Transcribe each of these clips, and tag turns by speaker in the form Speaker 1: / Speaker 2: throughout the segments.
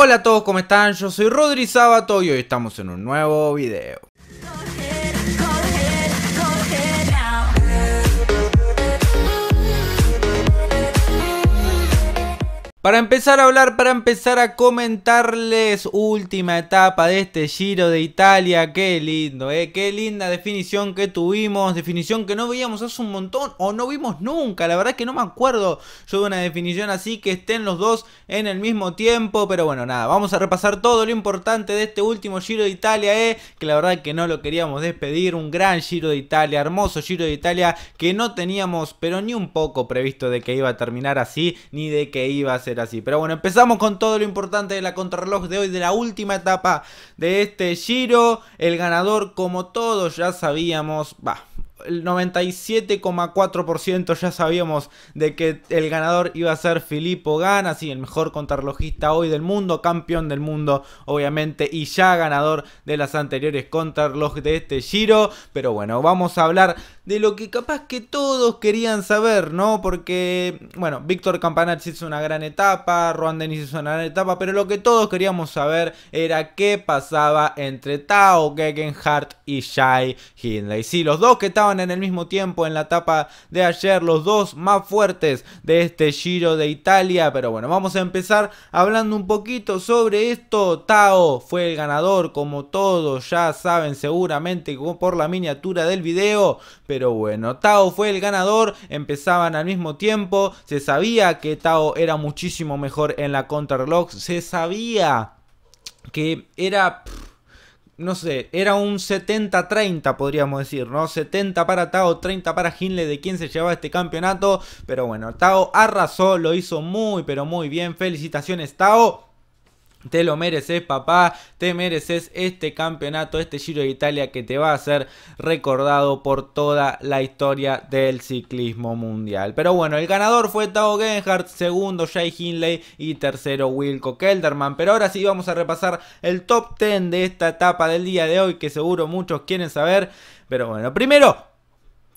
Speaker 1: Hola a todos, ¿cómo están? Yo soy Rodri Sabato y hoy estamos en un nuevo video. Para empezar a hablar, para empezar a comentarles última etapa de este Giro de Italia, qué lindo, eh, qué linda definición que tuvimos, definición que no veíamos hace un montón o no vimos nunca, la verdad es que no me acuerdo yo de una definición así que estén los dos en el mismo tiempo, pero bueno, nada, vamos a repasar todo lo importante de este último Giro de Italia, eh, que la verdad que no lo queríamos despedir, un gran Giro de Italia, hermoso Giro de Italia que no teníamos pero ni un poco previsto de que iba a terminar así, ni de que iba a ser así. Pero bueno, empezamos con todo lo importante de la contrarreloj de hoy, de la última etapa de este giro. El ganador, como todos ya sabíamos, va, el 97,4% ya sabíamos de que el ganador iba a ser Filippo Ganna, sí, el mejor contrarrelojista hoy del mundo, campeón del mundo, obviamente, y ya ganador de las anteriores contrarreloj de este giro. Pero bueno, vamos a hablar de lo que capaz que todos querían saber, ¿no? Porque, bueno, Víctor Campanacci hizo una gran etapa, Juan Denis hizo una gran etapa, pero lo que todos queríamos saber era qué pasaba entre Tao Gegenhardt y Shai Hindley. Sí, los dos que estaban en el mismo tiempo en la etapa de ayer, los dos más fuertes de este Giro de Italia, pero bueno, vamos a empezar hablando un poquito sobre esto. Tao fue el ganador, como todos ya saben seguramente por la miniatura del video, pero pero bueno, Tao fue el ganador, empezaban al mismo tiempo, se sabía que Tao era muchísimo mejor en la Counter-Reloj, se sabía que era... no sé, era un 70-30 podríamos decir, ¿no? 70 para Tao, 30 para Hinle de quien se llevaba este campeonato. Pero bueno, Tao arrasó, lo hizo muy pero muy bien. Felicitaciones Tao. Te lo mereces, papá. Te mereces este campeonato, este Giro de Italia que te va a ser recordado por toda la historia del ciclismo mundial. Pero bueno, el ganador fue Tao Genhardt, segundo Jay Hindley y tercero Wilco Kelderman. Pero ahora sí vamos a repasar el top 10 de esta etapa del día de hoy que seguro muchos quieren saber. Pero bueno, primero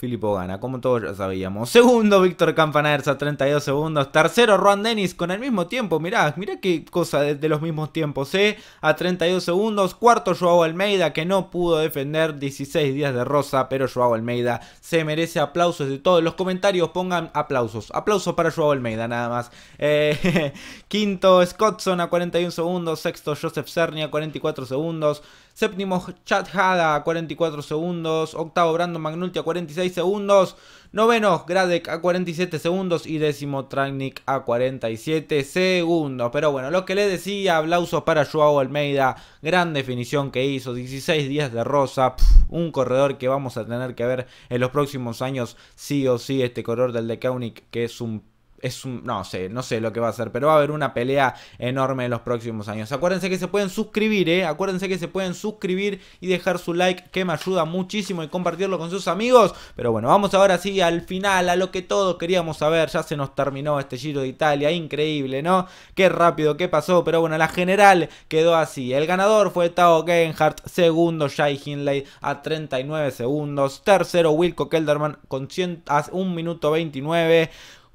Speaker 1: Filippo gana, como todos ya sabíamos. Segundo, Víctor Campanaers a 32 segundos. Tercero, Juan Dennis con el mismo tiempo. Mirá, mirá qué cosa de, los mismos tiempos, ¿eh? A 32 segundos. Cuarto, Joao Almeida, que no pudo defender 16 días de rosa, pero Joao Almeida se merece aplausos de todos. Los comentarios pongan aplausos. Aplausos para Joao Almeida, nada más. Eh, quinto, Scottson a 41 segundos. Sexto, Joseph Cerny a 44 segundos. Séptimo, Chad Hada a 44 segundos. Octavo, Brandon Magnulti a 46 segundos. Noveno, Gradek a 47 segundos. Y décimo, Trannik a 47 segundos. Pero bueno, lo que le decía, aplausos para Joao Almeida. Gran definición que hizo. 16 días de rosa. un corredor que vamos a tener que ver en los próximos años. Sí o sí, este corredor del de que es un es un, no sé, no sé lo que va a ser, pero va a haber una pelea enorme en los próximos años. Acuérdense que se pueden suscribir, ¿eh? acuérdense que se pueden suscribir y dejar su like que me ayuda muchísimo y compartirlo con sus amigos. Pero bueno, vamos ahora sí al final, a lo que todos queríamos saber. Ya se nos terminó este Giro de Italia, increíble, ¿no? Qué rápido qué pasó, pero bueno, la general quedó así. El ganador fue Tao Genhardt, segundo Jai Hinley a 39 segundos, tercero Wilco Kelderman con a 1 minuto 29.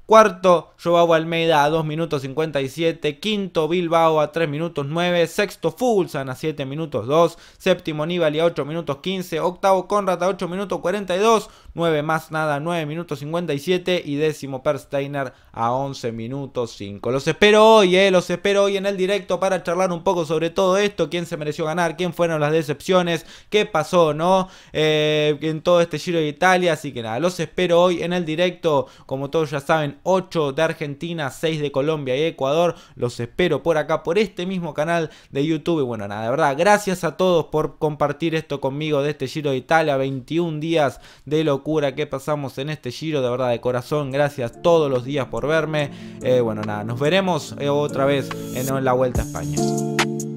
Speaker 1: Cuarto, Joao Almeida a 2 minutos 57. Quinto, Bilbao a 3 minutos 9. Sexto, Fulsan a 7 minutos 2. Séptimo, Nibali a 8 minutos 15. Octavo, Conrad a 8 minutos 42. 9 más nada, 9 minutos 57. Y décimo, Persteiner a 11 minutos 5. Los espero hoy, eh, los espero hoy en el directo para charlar un poco sobre todo esto. ¿Quién se mereció ganar? ¿Quién fueron las decepciones? ¿Qué pasó, no? Eh, en todo este Giro de Italia. Así que nada, los espero hoy en el directo. Como todos ya saben, 8 de Argentina, 6 de Colombia y Ecuador. Los espero por acá, por este mismo canal de YouTube. Y bueno, nada, de verdad, gracias a todos por compartir esto conmigo de este Giro de Italia. 21 días de locura que pasamos en este Giro, de verdad, de corazón. Gracias todos los días por verme. Eh, bueno, nada, nos veremos eh, otra vez en la Vuelta a España.